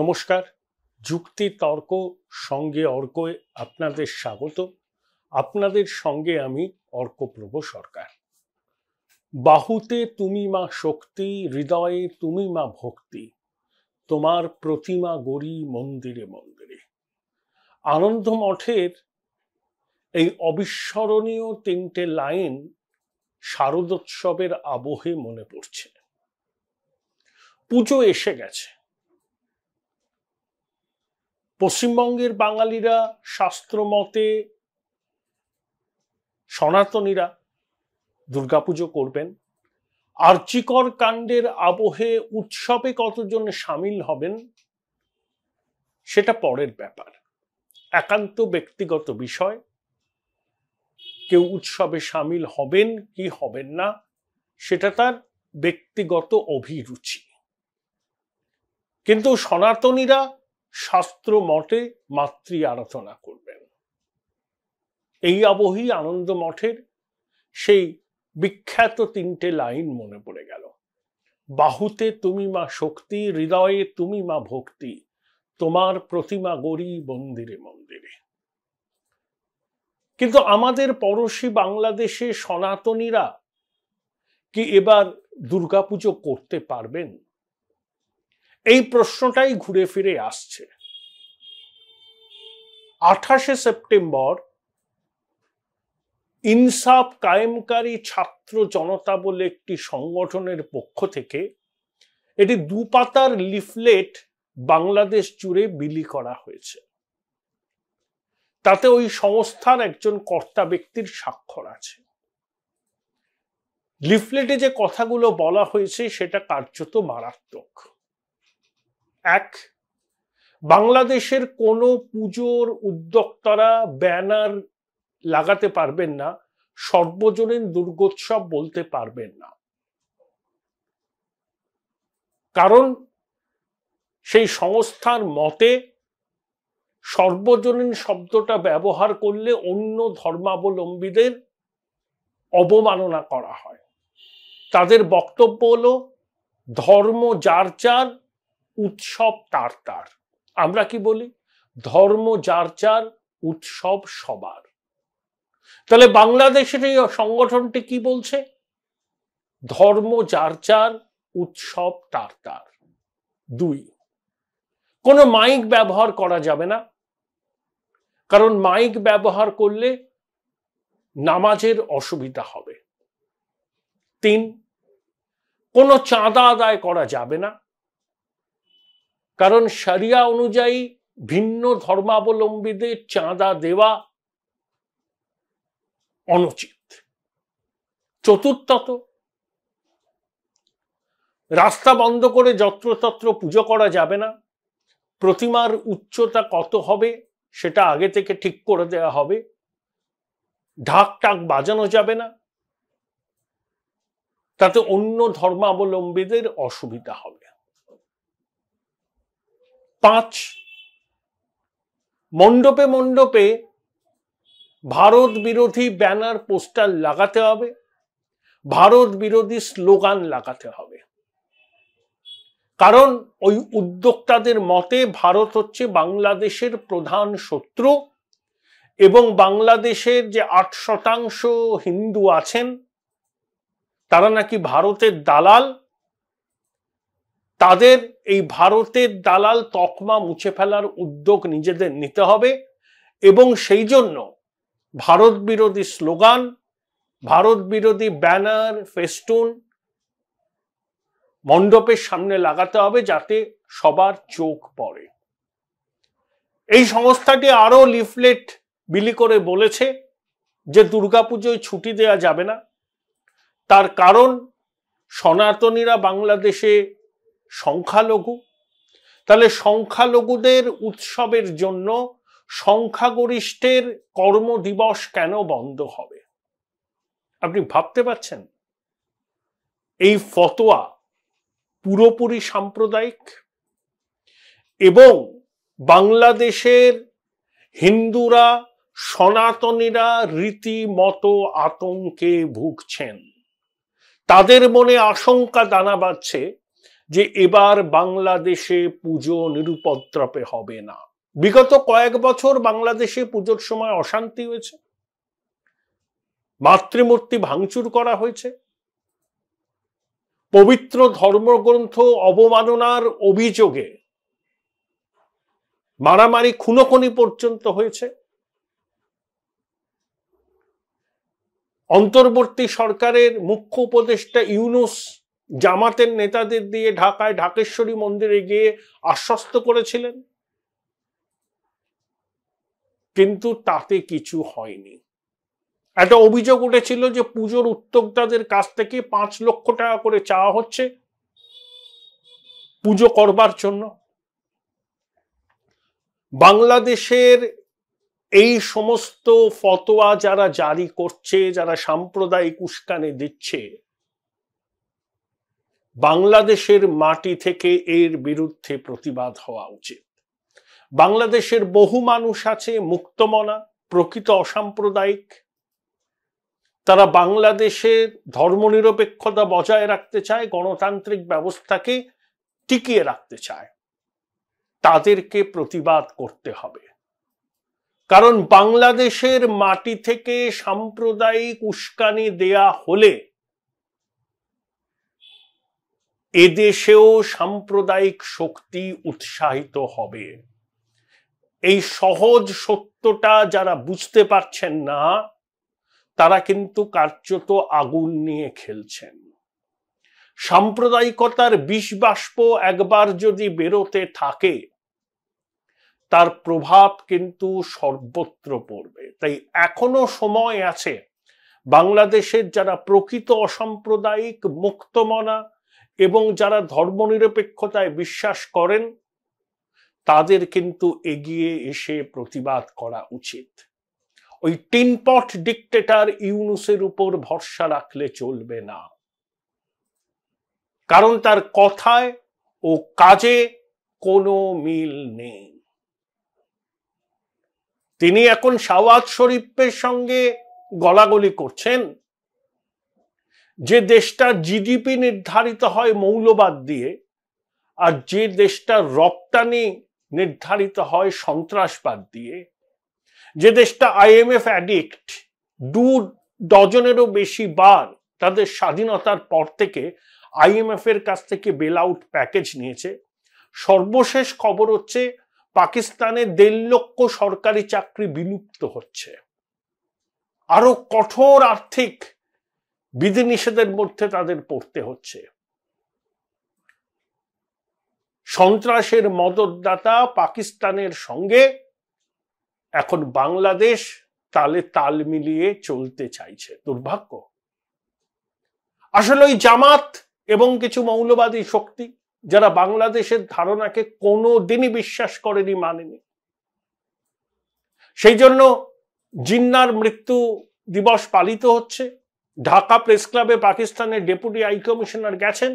নমস্কার যুক্তি তর্ক সঙ্গে অর্ক আপনাদের স্বাগত আপনাদের সঙ্গে আমি অর্কপ্রভ সরকার বাহুতে তুমি মা শক্তি হৃদয়ে তুমি মা ভক্তি তোমার প্রতিমা গড়ি মন্দিরে মন্দিরে আনন্দ মঠের এই অবিস্মরণীয় তিনটে লাইন শারদোৎসবের আবহে মনে পড়ছে পুজো এসে গেছে পশ্চিমবঙ্গের বাঙালিরা শাস্ত্রমতে সনাতনীরা দুর্গাপুজো করবেন আর্চিকর কাণ্ডের আবহে উৎসবে কতজন সামিল হবেন সেটা পরের ব্যাপার একান্ত ব্যক্তিগত বিষয় কেউ উৎসবে সামিল হবেন কি হবেন না সেটা তার ব্যক্তিগত অভিরুচি কিন্তু সনাতনীরা শাস্ত্র মঠে মাতৃ আরাধনা করবেন এই আবহেই আনন্দ মঠের সেই বিখ্যাত তিনটে লাইন মনে পড়ে গেল বাহুতে তুমি মা শক্তি হৃদয়ে তুমি মা ভক্তি তোমার প্রতিমা গরি মন্দিরে মন্দিরে কিন্তু আমাদের পড়শি বাংলাদেশে সনাতনীরা কি এবার দুর্গাপুজো করতে পারবেন এই প্রশ্নটাই ঘুরে ফিরে আসছে আঠাশে সেপ্টেম্বর ইনসাফ কায়েমকারী ছাত্র জনতা বলে একটি সংগঠনের পক্ষ থেকে এটি দুপাতার লিফলেট বাংলাদেশ জুড়ে বিলি করা হয়েছে তাতে ওই সংস্থার একজন কর্তা ব্যক্তির স্বাক্ষর আছে লিফলেটে যে কথাগুলো বলা হয়েছে সেটা কার্যত মারাত্মক এক বাংলাদেশের কোনো পুজোর উদ্যোক্তারা ব্যানার লাগাতে পারবেন না সর্বজনীন দুর্গোৎসব বলতে পারবেন না কারণ সেই সংস্থার মতে সর্বজনীন শব্দটা ব্যবহার করলে অন্য ধর্মাবলম্বীদের অবমাননা করা হয় তাদের বক্তব্য হলো ধর্ম যার যার উৎসব তার তার আমরা কি বলি ধর্ম যার চার উৎসব সবার তাহলে বাংলাদেশের এই সংগঠনটি কি বলছে ধর্ম যার চার উৎসব তার তার দুই কোনো মাইক ব্যবহার করা যাবে না কারণ মাইক ব্যবহার করলে নামাজের অসুবিধা হবে তিন কোনো চাঁদা আদায় করা যাবে না কারণ সারিয়া অনুযায়ী ভিন্ন ধর্মাবলম্বীদের চাঁদা দেওয়া অনুচিত চতুর্থত রাস্তা বন্ধ করে যত্রতত্র পুজো করা যাবে না প্রতিমার উচ্চতা কত হবে সেটা আগে থেকে ঠিক করে দেয়া হবে ঢাক টাক বাজানো যাবে না তাতে অন্য ধর্মাবলম্বীদের অসুবিধা হবে পাঁচ মণ্ডপে মণ্ডপে ভারত বিরোধী ব্যানার পোস্টার লাগাতে হবে ভারত বিরোধী স্লোগান লাগাতে হবে কারণ ওই উদ্যোক্তাদের মতে ভারত হচ্ছে বাংলাদেশের প্রধান শত্রু এবং বাংলাদেশের যে আট শতাংশ হিন্দু আছেন তারা নাকি ভারতের দালাল তাদের এই ভারতের দালাল তকমা মুছে ফেলার উদ্যোগ নিজেদের নিতে হবে এবং সেই জন্য ভারত বিরোধী স্লোগান ভারত বিরোধী ব্যানার ফেস্টুন মণ্ডপের সামনে লাগাতে হবে যাতে সবার চোখ পড়ে এই সংস্থাটি আরও লিফলেট বিলি করে বলেছে যে দুর্গাপুজোয় ছুটি দেয়া যাবে না তার কারণ সনাতনীরা বাংলাদেশে সংখ্যালঘু তাহলে সংখ্যালঘুদের উৎসবের জন্য সংখ্যাগরিষ্ঠের কর্মদিবস কেন বন্ধ হবে আপনি ভাবতে পারছেন এই ফতোয়া পুরোপুরি সাম্প্রদায়িক এবং বাংলাদেশের হিন্দুরা সনাতনীরা রীতিমতো আতঙ্কে ভুগছেন তাদের মনে আশঙ্কা দানা বাঁধছে যে এবার বাংলাদেশে পুজো নিরুপদ্রপে হবে না বিগত কয়েক বছর বাংলাদেশে পুজোর সময় অশান্তি হয়েছে মাতৃমূর্তি ভাঙচুর করা হয়েছে পবিত্র ধর্মগ্রন্থ অবমাননার অভিযোগে মারামারি খুনোখনি পর্যন্ত হয়েছে অন্তর্বর্তী সরকারের মুখ্য উপদেষ্টা ইউনুস জামাতের নেতাদের দিয়ে ঢাকায় ঢাকেশ্বরী মন্দিরে গিয়ে আশ্বস্ত করেছিলেন কিন্তু তাতে কিছু হয়নি একটা অভিযোগ উঠেছিল যে পুজোর উদ্যোক্তাদের কাছ থেকে পাঁচ লক্ষ টাকা করে চাওয়া হচ্ছে পুজো করবার জন্য বাংলাদেশের এই সমস্ত ফতোয়া যারা জারি করছে যারা সাম্প্রদায়িক উস্কানে দিচ্ছে বাংলাদেশের মাটি থেকে এর বিরুদ্ধে প্রতিবাদ হওয়া উচিত বাংলাদেশের বহু মানুষ আছে মুক্তমনা প্রকৃত অসাম্প্রদায়িক তারা বাংলাদেশের ধর্মনিরপেক্ষতা বজায় রাখতে চায় গণতান্ত্রিক ব্যবস্থাকে টিকিয়ে রাখতে চায় তাদেরকে প্রতিবাদ করতে হবে কারণ বাংলাদেশের মাটি থেকে সাম্প্রদায়িক উস্কানি দেয়া হলে এদেশেও সাম্প্রদায়িক শক্তি উৎসাহিত হবে এই সহজ সত্যটা যারা বুঝতে পারছেন না তারা কিন্তু কার্যত আগুন নিয়ে খেলছেন সাম্প্রদায়িকতার বিষবাষ্প একবার যদি বেরোতে থাকে তার প্রভাব কিন্তু সর্বত্র পড়বে তাই এখনো সময় আছে বাংলাদেশের যারা প্রকৃত অসাম্প্রদায়িক মুক্তমনা এবং যারা ধর্মনিরপেক্ষতায় বিশ্বাস করেন তাদের কিন্তু এগিয়ে এসে প্রতিবাদ করা উচিত ওই টিনপট ডিকটেটার ইউনুসের উপর ভরসা রাখলে চলবে না কারণ তার কথায় ও কাজে কোনো মিল নেই তিনি এখন শাওয়াজ শরীফের সঙ্গে গলাগলি করছেন যে দেশটার জিডিপি নির্ধারিত হয় মৌলবাদ দিয়ে আর যে দেশটার রপ্তানি নির্ধারিত হয় সন্ত্রাসবাদ দিয়ে যে দেশটা আইএমএফ অ্যাডিক্ট দু ডজনেরও বেশি বার তাদের স্বাধীনতার পর থেকে আইএমএফ এর কাছ থেকে বেল আউট প্যাকেজ নিয়েছে সর্বশেষ খবর হচ্ছে পাকিস্তানে দেড় লক্ষ সরকারি চাকরি বিলুপ্ত হচ্ছে আরো কঠোর আর্থিক বিধিনিষেধের মধ্যে তাদের পড়তে হচ্ছে সন্ত্রাসের মদতদাতা পাকিস্তানের সঙ্গে এখন বাংলাদেশ তালে তাল মিলিয়ে চলতে চাইছে দুর্ভাগ্য আসলে ওই জামাত এবং কিছু মৌলবাদী শক্তি যারা বাংলাদেশের ধারণাকে কোনো দিনই বিশ্বাস করেনি মানেনি সেই জন্য জিন্নার মৃত্যু দিবস পালিত হচ্ছে ঢাকা প্রেস ক্লাবে পাকিস্তানের ডেপুটি হাই কমিশনার গেছেন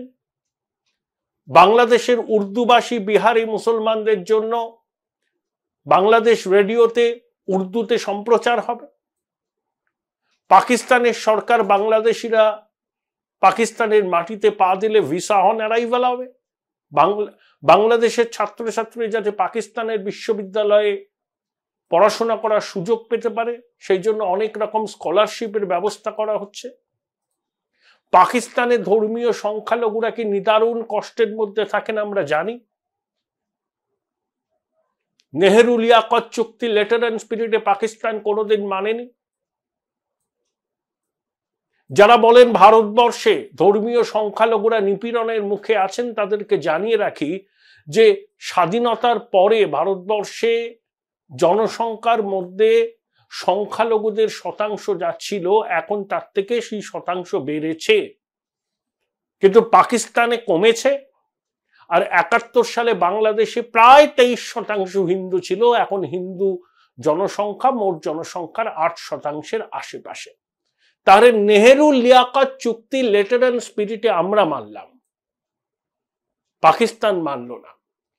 বাংলাদেশের উর্দুভাষী বিহারি মুসলমানদের জন্য বাংলাদেশ রেডিওতে উর্দুতে সম্প্রচার হবে পাকিস্তানের সরকার বাংলাদেশিরা পাকিস্তানের মাটিতে পা দিলে ভিসা হন অ্যারাইভাল হবে বাংলাদেশের ছাত্রছাত্রী যাতে পাকিস্তানের বিশ্ববিদ্যালয়ে পড়াশোনা করার সুযোগ পেতে পারে সেই জন্য অনেক রকম স্কলারশিপের ব্যবস্থা করা হচ্ছে পাকিস্তানে ধর্মীয় সংখ্যালঘুরা কি নিদারুণ কষ্টের মধ্যে থাকেন আমরা জানি নেহেরু লিয়াকত চুক্তি লেটার অ্যান্ড স্পিরিটে পাকিস্তান কোনোদিন মানেনি যারা বলেন ভারতবর্ষে ধর্মীয় সংখ্যালঘুরা নিপীড়নের মুখে আছেন তাদেরকে জানিয়ে রাখি যে স্বাধীনতার পরে ভারতবর্ষে জনসংখ্যার মধ্যে সংখ্যালঘুদের শতাংশ যা ছিল এখন তার থেকে সেই শতাংশ বেড়েছে কিন্তু পাকিস্তানে কমেছে আর একাত্তর সালে বাংলাদেশে প্রায় তেইশ শতাংশ হিন্দু ছিল এখন হিন্দু জনসংখ্যা মোট জনসংখ্যার আট শতাংশের আশেপাশে তার নেহেরু লিয়াকাত চুক্তি লেটার অ্যান্ড স্পিরিটে আমরা মানলাম পাকিস্তান মানল না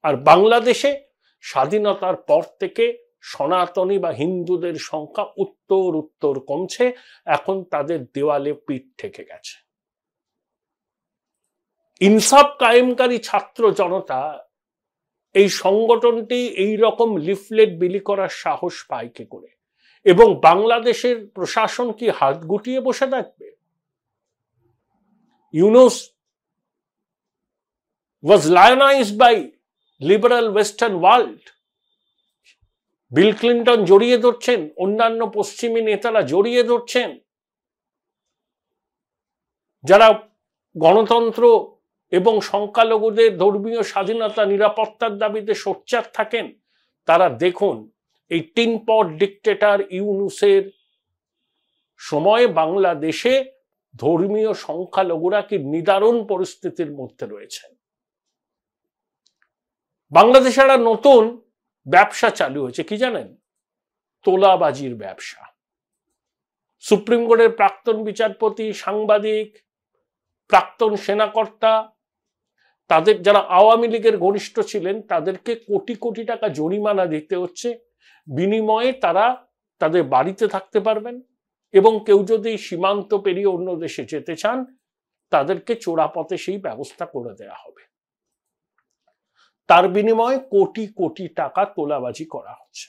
আর বাংলাদেশে স্বাধীনতার পর থেকে সনাতনী বা হিন্দুদের সংখ্যা উত্তর উত্তর কমছে এখন তাদের দেওয়ালে পিঠ থেকে গেছে ইনসাফ কায়েমকারী ছাত্র জনতা এই সংগঠনটি এই রকম লিফলেট বিলি করার সাহস পায় কি করে এবং বাংলাদেশের প্রশাসন কি হাত গুটিয়ে বসে থাকবে Yunus was lionised by liberal western world Bill Clinton জড়িয়ে ধরছেন অন্যান্য পশ্চিমী নেতারা জড়িয়ে ধরছেন যারা গণতন্ত্র এবং সংখ্যালঘুদের ধর্মীয় স্বাধীনতা নিরাপত্তার দাবিতে সোচ্চার থাকেন তারা দেখুন এই পট ডিকটেটার ইউনুসের সময়ে বাংলাদেশে ধর্মীয় সংখ্যালঘুরা কি নিদারুণ পরিস্থিতির মধ্যে রয়েছেন বাংলাদেশে একটা নতুন ব্যবসা চালু হয়েছে কি জানেন তোলাবাজির ব্যবসা সুপ্রিম কোর্টের প্রাক্তন বিচারপতি সাংবাদিক প্রাক্তন সেনাকর্তা তাদের যারা আওয়ামী লীগের ঘনিষ্ঠ ছিলেন তাদেরকে কোটি কোটি টাকা জরিমানা দিতে হচ্ছে বিনিময়ে তারা তাদের বাড়িতে থাকতে পারবেন এবং কেউ যদি সীমান্ত পেরিয়ে অন্য দেশে যেতে চান তাদেরকে চোরাপথে সেই ব্যবস্থা করে দেয়া হবে তার বিনিময়ে কোটি কোটি টাকা তোলাবাজি করা হচ্ছে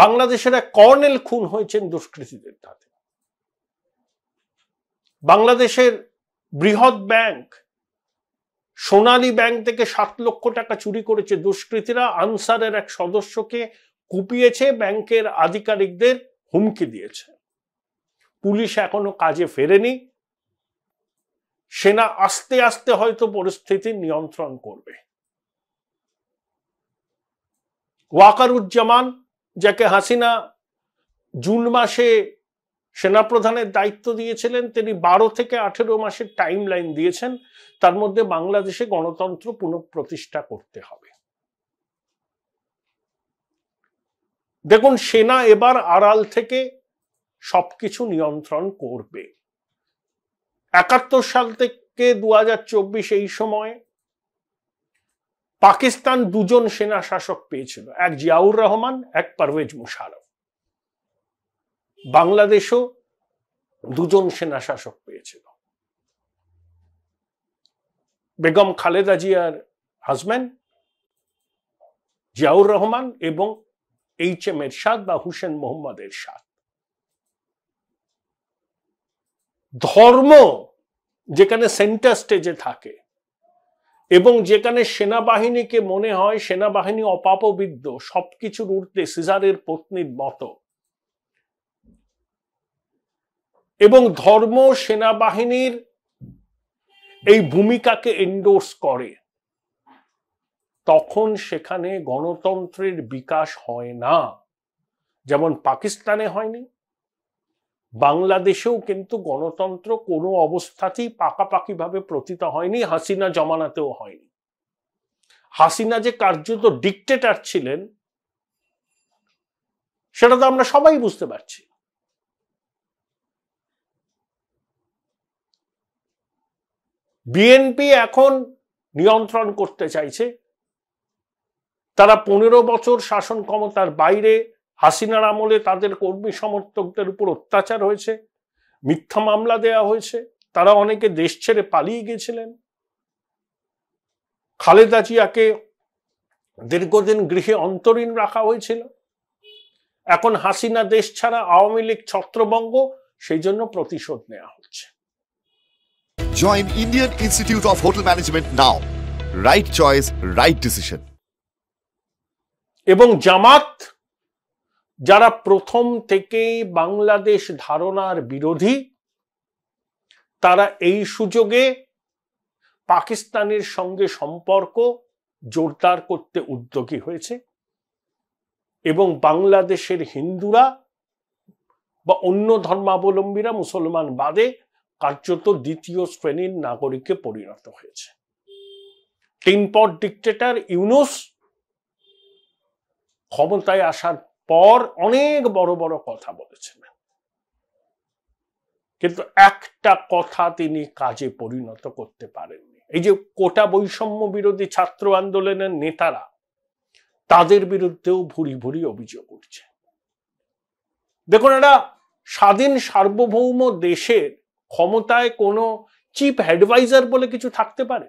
বাংলাদেশের এক কর্নেল খুন হয়েছেন দুষ্কৃতীদের হাতে বাংলাদেশের বৃহৎ ব্যাংক সোনালী ব্যাংক থেকে সাত লক্ষ টাকা চুরি করেছে দুষ্কৃতীরা আনসারের এক সদস্যকে কুপিয়েছে ব্যাংকের আধিকারিকদের হুমকি দিয়েছে পুলিশ এখনো কাজে ফেরেনি সেনা আস্তে আস্তে হয়তো পরিস্থিতি নিয়ন্ত্রণ করবে ওয়াকারুজ্জামান যাকে হাসিনা জুন মাসে সেনাপ্রধানের দায়িত্ব দিয়েছিলেন তিনি বারো থেকে আঠেরো মাসের টাইম লাইন দিয়েছেন তার মধ্যে বাংলাদেশে গণতন্ত্র পুনঃপ্রতিষ্ঠা করতে হবে দেখুন সেনা এবার আড়াল থেকে সবকিছু নিয়ন্ত্রণ করবে একাত্তর সাল থেকে দু এই সময় পাকিস্তান দুজন সেনা শাসক পেয়েছিল এক জিয়াউর রহমান এক পারভেজ মুশারফ বাংলাদেশও দুজন সেনা শাসক পেয়েছিল বেগম খালেদা জিয়ার হাজব্যান্ড জিয়াউর রহমান এবং এইচ এম এরশাদ বা হুসেন মোহাম্মদ এরশাদ ধর্ম যেখানে সেন্টার স্টেজে থাকে এবং যেখানে সেনাবাহিনীকে মনে হয় সেনাবাহিনী অপাপবিদ্য সবকিছুর ঊর্ধ্বে সিজারের পত্নীর মতো এবং ধর্ম সেনাবাহিনীর এই ভূমিকাকে এন্ডোর্স করে তখন সেখানে গণতন্ত্রের বিকাশ হয় না যেমন পাকিস্তানে হয়নি বাংলাদেশেও কিন্তু গণতন্ত্র কোনো অবস্থাতেই পাকাপাকিভাবে প্রতিত হয়নি হাসিনা জমানাতেও হয়নি হাসিনা যে কার্যত ডিকটেটার ছিলেন সেটা তো আমরা সবাই বুঝতে পারছি বিএনপি এখন নিয়ন্ত্রণ করতে চাইছে তারা পনেরো বছর শাসন ক্ষমতার বাইরে হাসিনার আমলে তাদের কর্মী সমর্থকদের উপর অত্যাচার হয়েছে মিথ্যা মামলা দেয়া হয়েছে তারা অনেকে দেশ ছেড়ে পালিয়ে গেছিলেন খালেদা জিয়াকে দীর্ঘদিন গৃহে অন্তরীণ রাখা হয়েছিল এখন হাসিনা দেশ ছাড়া আওয়ামী লীগ ছত্রবঙ্গ সেই জন্য প্রতিশোধ নেওয়া হচ্ছে join Indian institute of hotel management now right choice right decision এবং জামাত যারা প্রথম থেকেই বাংলাদেশ ধারণার বিরোধী তারা এই সুযোগে পাকিস্তানের সঙ্গে সম্পর্ক জোরদার করতে উদ্যোগী হয়েছে এবং বাংলাদেশের হিন্দুরা বা অন্য ধর্মাবলম্বীরা মুসলমান বাদে কার্যত দ্বিতীয় শ্রেণীর নাগরিকে পরিণত হয়েছে তিন ডিক্টেটার ইউনুস ক্ষমতায় আসার পর অনেক বড় বড় কথা বলেছিলেন কিন্তু একটা কথা তিনি কাজে পরিণত করতে পারেননি এই যে কোটা বৈষম্য বিরোধী ছাত্র আন্দোলনের নেতারা তাদের বিরুদ্ধেও ভুরি ভুরি অভিযোগ উঠছে দেখুন একটা স্বাধীন সার্বভৌম দেশের ক্ষমতায় কোনো চিফ অ্যাডভাইজার বলে কিছু থাকতে পারে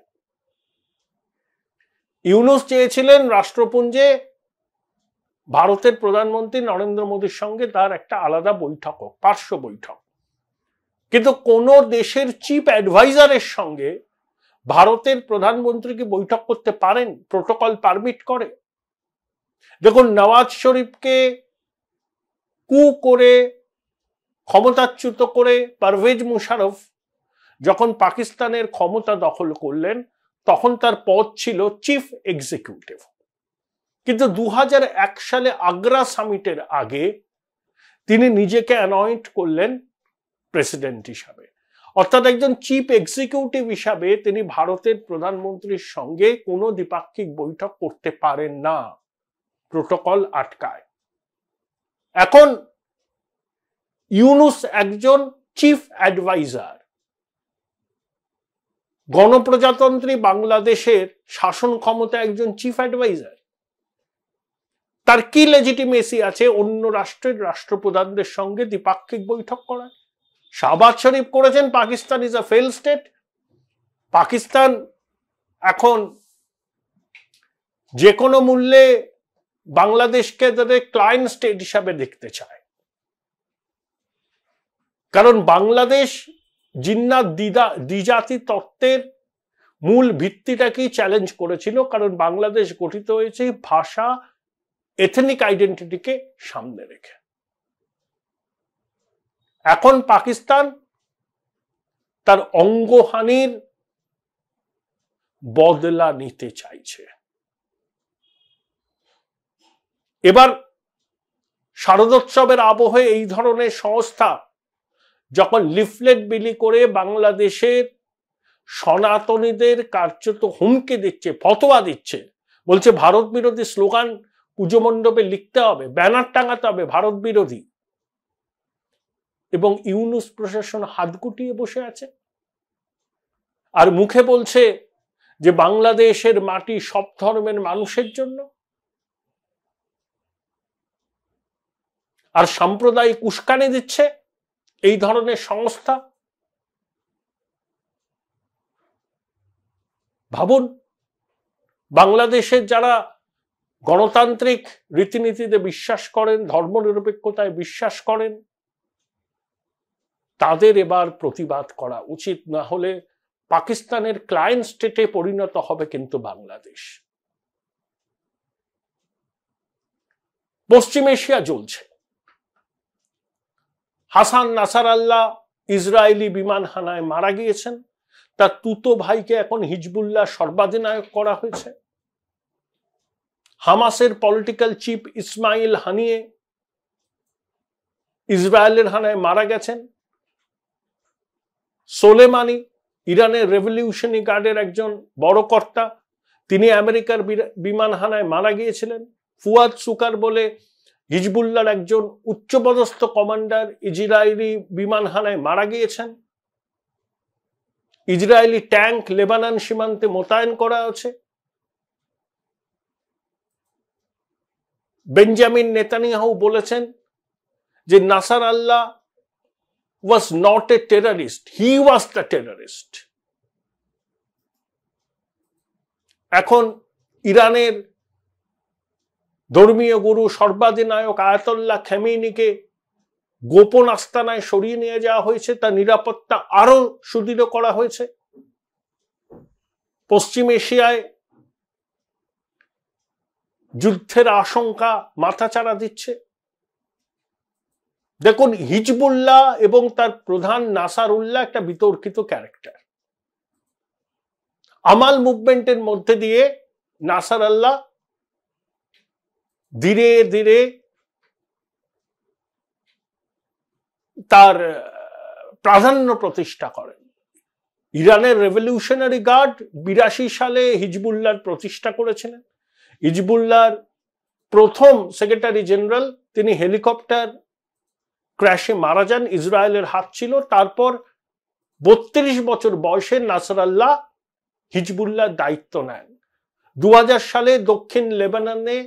ইউনুস চেয়েছিলেন রাষ্ট্রপুঞ্জে ভারতের প্রধানমন্ত্রী নরেন্দ্র মোদীর সঙ্গে তার একটা আলাদা বৈঠক হোক পার্শ্ব বৈঠক কিন্তু কোন দেশের চিফ অ্যাডভাইজারের সঙ্গে ভারতের প্রধানমন্ত্রী কি বৈঠক করতে পারেন প্রোটোকল পারমিট করে দেখুন নওয়াজ শরীফকে কু করে ক্ষমতাচ্যুত করে পারভেজ মুশারফ যখন পাকিস্তানের ক্ষমতা দখল করলেন তখন তার পদ ছিল চিফ এক্সিকিউটিভ কিন্তু দু সালে আগ্রা সামিটের আগে তিনি নিজেকে অ্যানয়েন্ট করলেন প্রেসিডেন্ট হিসাবে অর্থাৎ একজন চিফ এক্সিকিউটিভ হিসাবে তিনি ভারতের প্রধানমন্ত্রীর সঙ্গে কোনো দ্বিপাক্ষিক বৈঠক করতে পারেন না প্রোটোকল আটকায় এখন ইউনুস একজন চিফ অ্যাডভাইজার গণপ্রজাতন্ত্রী বাংলাদেশের শাসন ক্ষমতা একজন চিফ অ্যাডভাইজার তার কি লেজিটিমেসি আছে অন্য রাষ্ট্রের রাষ্ট্রপ্রধানদের সঙ্গে দ্বিপাক্ষিক বৈঠক করায় শাহবাজ শরীফ করেছেন Pakistan is a fail state Pakistan এখন যে কোনো মূল্যে বাংলাদেশকে তাদের ক্লায়েন্ট স্টেট হিসাবে দেখতে চায় কারণ বাংলাদেশ জিন্নাত দিদা দ্বিজাতি তত্ত্বের মূল ভিত্তিটাকেই চ্যালেঞ্জ করেছিল কারণ বাংলাদেশ গঠিত হয়েছে ভাষা এথেনিক আইডেন্টিটিকে সামনে রেখে এখন পাকিস্তান তার অঙ্গহানির বদলা নিতে চাইছে এবার শারদোৎসবের আবহে এই ধরনের সংস্থা যখন লিফলেট বিলি করে বাংলাদেশের সনাতনীদের কার্যত হুমকি দিচ্ছে ফতোয়া দিচ্ছে বলছে ভারত বিরোধী স্লোগান পুজো মণ্ডপে লিখতে হবে ব্যানার টাঙাতে হবে ভারত বিরোধী এবং ইউনুস প্রশাসন হাত গুটিয়ে বসে আছে আর মুখে বলছে যে বাংলাদেশের মাটি সব ধর্মের মানুষের জন্য আর সাম্প্রদায়িক উস্কানি দিচ্ছে এই ধরনের সংস্থা ভাবুন বাংলাদেশের যারা গণতান্ত্রিক রীতিনীতিতে বিশ্বাস করেন ধর্মনিরপেক্ষতায় বিশ্বাস করেন তাদের এবার প্রতিবাদ করা উচিত না হলে পাকিস্তানের ক্লায়েন্ট স্টেটে পরিণত হবে কিন্তু বাংলাদেশ পশ্চিম এশিয়া জ্বলছে হাসান নাসার আল্লাহ ইসরায়েলি বিমান হানায় মারা গিয়েছেন তার তুতো ভাইকে এখন হিজবুল্লাহ সর্বাধিনায়ক করা হয়েছে হামাসের পলিটিক্যাল চিফ ইসমাইল হানিয়ে ইসরায়েলের হানায় মারা গেছেন সোলেমানি ইরানের রেভলিউশনি গার্ডের একজন বড় কর্তা তিনি আমেরিকার বিমান হানায় মারা গিয়েছিলেন ফুয়াদ সুকার বলে হিজবুল্লার একজন উচ্চপদস্থ কমান্ডার ইসরায়েলি বিমান হানায় মারা গিয়েছেন ইসরায়েলি ট্যাঙ্ক লেবানন সীমান্তে মোতায়েন করা আছে বেঞ্জামিন নেতানিয়াহু বলেছেন যে Nasrallah was not a terrorist he was the terrorist এখন ইরানের ধর্মীয় গুরু সর্বাধিনায়ক আয়াতল্লাহ খেমিনিকে গোপন আস্তানায় সরিয়ে নিয়ে যাওয়া হয়েছে তার নিরাপত্তা আরো সুদৃঢ় করা হয়েছে পশ্চিম এশিয়ায় যুদ্ধের আশঙ্কা মাথাচাড়া দিচ্ছে দেখুন হিজবুল্লাহ এবং তার প্রধান নাসার উল্লাহ একটা বিতর্কিত ক্যারেক্টার আমাল মুভমেন্টের মধ্যে দিয়ে নাসার আল্লাহ ধীরে ধীরে তার প্রাধান্য প্রতিষ্ঠা করেন ইরানের রেভলিউশনারি গার্ড বিরাশি সালে হিজবুল্লাহ প্রতিষ্ঠা করেছিলেন হিজবুল্লাহর প্রথম সেক্রেটারি জেনারেল তিনি হেলিকপ্টার ক্র্যাশে মারা যান ইসরায়েলের হাত ছিল তারপর বত্রিশ বছর বয়সে নাসর আল্লাহ হিজবুল্লাহ দায়িত্ব নেন দু সালে দক্ষিণ লেবাননে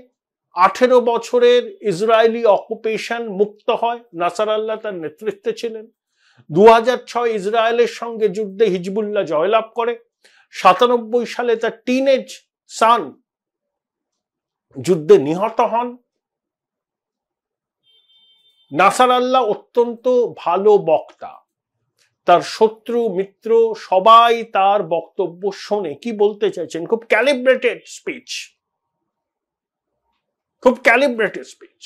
আঠেরো বছরের ইসরায়েলি অকুপেশন মুক্ত হয় নাসার আল্লাহ তার নেতৃত্বে ছিলেন দু ছয় ইসরায়েলের সঙ্গে যুদ্ধে হিজবুল্লাহ জয়লাভ করে সাতানব্বই সালে তার টিনেজ সান যুদ্ধে নিহত হন নাসার আল্লাহ অত্যন্ত ভালো বক্তা তার শত্রু মিত্র সবাই তার বক্তব্য শোনে কি বলতে চাইছেন খুব ক্যালিব্রেটেড স্পিচ খুব ক্যালিব্রেটেড স্পিচ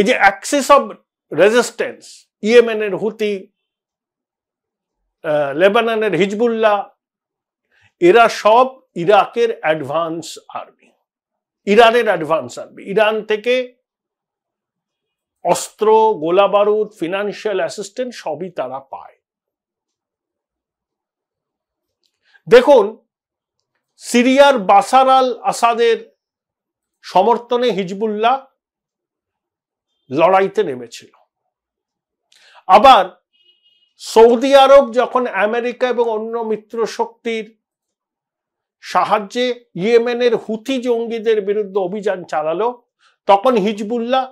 এই যে অ্যাক্সিস অব রেজিস্টেন্স ইয়েমেনের এর হুতি লেবাননের হিজবুল্লাহ এরা সব ইরাকের অ্যাডভান্স আর্মি ইরানের অ্যাডভান্স আর্মি ইরান থেকে অস্ত্র গোলা বারুদ ফিনান্সিয়াল অ্যাসিস্ট্যান্ট সবই তারা পায় দেখুন সিরিয়ার বাসার আল আসাদের সমর্থনে হিজবুল্লাহ লড়াইতে নেমেছিল আবার সৌদি আরব যখন আমেরিকা এবং অন্য মিত্র শক্তির সাহায্যে ইয়েমেনের হুতি জঙ্গিদের বিরুদ্ধে অভিযান চালালো তখন হিজবুল্লাহ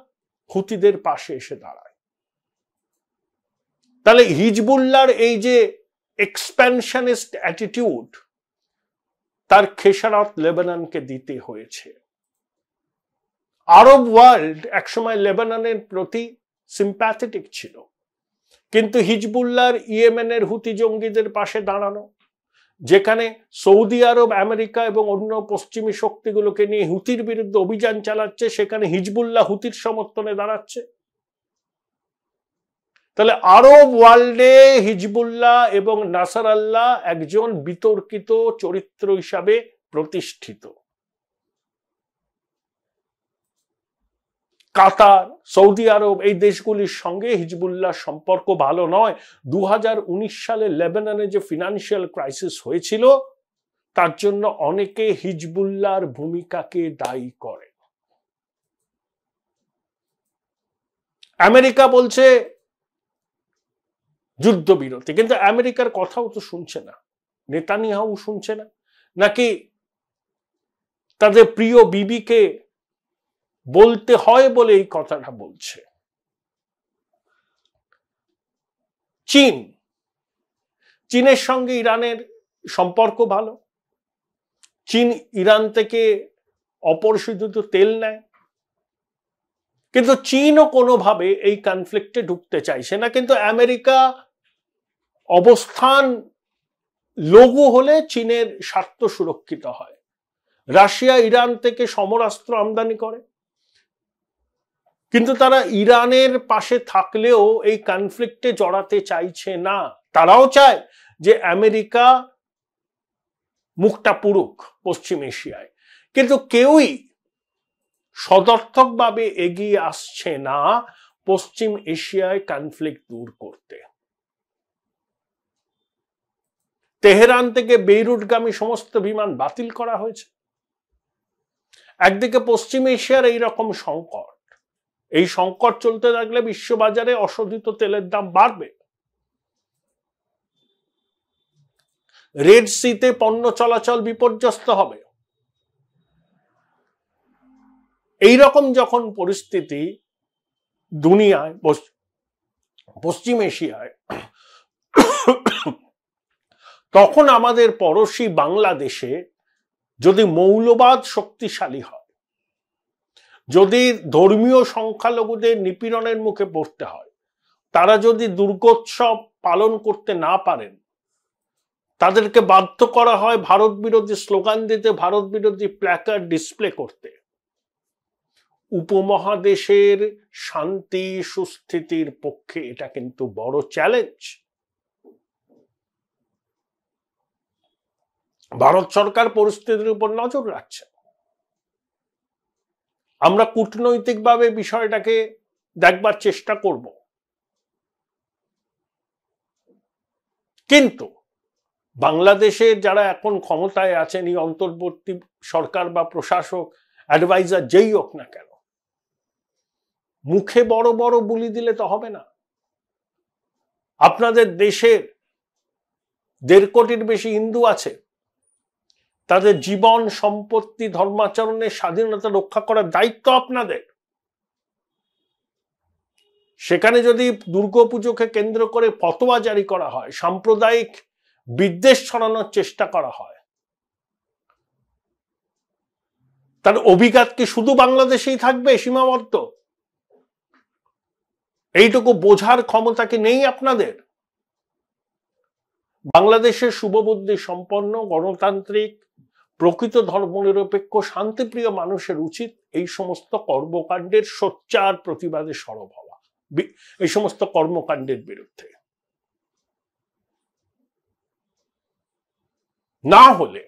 হুতিদের পাশে এসে দাঁড়ায় তাহলে হিজবুল্লাহর এই যে এক্সপ্যানশনিস্ট অ্যাটিটিউড তার খেসারত লেবাননকে দিতে হয়েছে আরব ওয়ার্ল্ড একসময় লেবাননের প্রতি সিম্প্যাথেটিক ছিল কিন্তু হিজবুল্লাহর ইয়েমেনের হুতি জঙ্গিদের পাশে দাঁড়ানো যেখানে সৌদি আরব আমেরিকা এবং অন্য পশ্চিমী শক্তিগুলোকে নিয়ে হুতির বিরুদ্ধে অভিযান চালাচ্ছে সেখানে হিজবুল্লাহ হুতির সমর্থনে দাঁড়াচ্ছে তাহলে আরব ওয়ার্ল্ডে হিজবুল্লাহ এবং নাসার আল্লাহ একজন বিতর্কিত চরিত্র হিসাবে প্রতিষ্ঠিত কাতার সৌদি আরব এই দেশগুলির সঙ্গে হিজবুল্লাহ সম্পর্ক ভালো নয় দু সালে লেবেনানে যে ফিনান্সিয়াল ক্রাইসিস হয়েছিল তার জন্য অনেকে হিজবুল্লাহর ভূমিকাকে দায়ী করে আমেরিকা বলছে যুদ্ধবিরতি কিন্তু আমেরিকার কথাও তো শুনছে না নেতানিয়াও শুনছে না নাকি তাদের প্রিয় বিবিকে বলতে হয় বলে এই কথাটা বলছে চীন চীনের সঙ্গে ইরানের সম্পর্ক ভালো চীন ইরান থেকে অপরিশোধিত তেল নেয় কিন্তু চীনও কোনোভাবে এই কনফ্লিক্টে ঢুকতে চাইছে না কিন্তু আমেরিকা অবস্থান লঘু হলে চীনের স্বার্থ সুরক্ষিত হয় রাশিয়া ইরান থেকে সমরাস্ত্র আমদানি করে কিন্তু তারা ইরানের পাশে থাকলেও এই কনফ্লিক্টে জড়াতে চাইছে না তারাও চায় যে আমেরিকা মুখটা পুরুক পশ্চিম এশিয়ায় কিন্তু কেউই সদর্থকভাবে এগিয়ে আসছে না পশ্চিম এশিয়ায় কনফ্লিক্ট দূর করতে তেহরান থেকে বেইরুটগামী সমস্ত বিমান বাতিল করা হয়েছে একদিকে পশ্চিম এশিয়ার এইরকম সংকট এই সংকট চলতে থাকলে বিশ্ববাজারে অশোধিত তেলের দাম বাড়বে রেড সিতে পণ্য চলাচল বিপর্যস্ত হবে এই রকম যখন পরিস্থিতি দুনিয়ায় পশ্চিম এশিয়ায় তখন আমাদের পড়শি বাংলাদেশে যদি মৌলবাদ শক্তিশালী হয় যদি ধর্মীয় সংখ্যালঘুদের নিপীড়নের মুখে পড়তে হয় তারা যদি দুর্গোৎসব পালন করতে না পারেন তাদেরকে বাধ্য করা হয় ভারত বিরোধী স্লোগান দিতে ভারত বিরোধী প্ল্যাকার ডিসপ্লে করতে উপমহাদেশের শান্তি সুস্থিতির পক্ষে এটা কিন্তু বড় চ্যালেঞ্জ ভারত সরকার পরিস্থিতির উপর নজর রাখছে আমরা কূটনৈতিকভাবে বিষয়টাকে দেখবার চেষ্টা করব কিন্তু বাংলাদেশে যারা এখন ক্ষমতায় আছেন এই অন্তর্বর্তী সরকার বা প্রশাসক অ্যাডভাইজার যেই হোক না কেন মুখে বড় বড় বুলি দিলে তো হবে না আপনাদের দেশের দেড় কোটির বেশি হিন্দু আছে তাদের জীবন সম্পত্তি ধর্মাচরণের স্বাধীনতা রক্ষা করার দায়িত্ব আপনাদের সেখানে যদি দুর্গাপুজোকে কেন্দ্র করে ফতোয়া জারি করা হয় সাম্প্রদায়িক বিদ্বেষ ছড়ানোর চেষ্টা করা হয় তার অভিঘাত কি শুধু বাংলাদেশেই থাকবে সীমাবদ্ধ এইটুকু বোঝার ক্ষমতা কি নেই আপনাদের বাংলাদেশের শুভবুদ্ধি সম্পন্ন গণতান্ত্রিক প্রকৃত ধর্মনিরপেক্ষ শান্তিপ্রিয় মানুষের উচিত এই সমস্ত কর্মকাণ্ডের সোচ্চার প্রতিবাদে সরব হওয়া এই সমস্ত কর্মকাণ্ডের বিরুদ্ধে না হলে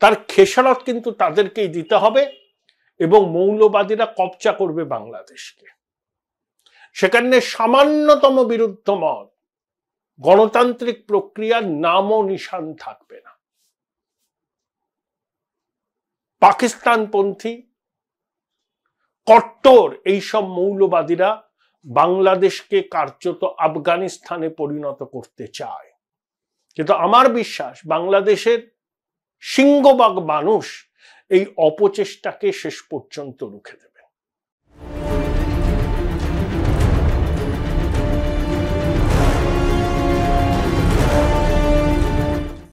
তার খেসারত কিন্তু তাদেরকেই দিতে হবে এবং মৌলবাদীরা কবচা করবে বাংলাদেশকে সেখানে সামান্যতম বিরুদ্ধ মত গণতান্ত্রিক প্রক্রিয়ার নামও নিশান থাকবে না পাকিস্তানপন্থী কট্টর এইসব মৌলবাদীরা বাংলাদেশকে কার্যত আফগানিস্তানে পরিণত করতে চায় কিন্তু আমার বিশ্বাস বাংলাদেশের সিংহবাগ মানুষ এই অপচেষ্টাকে শেষ পর্যন্ত রুখে দেবে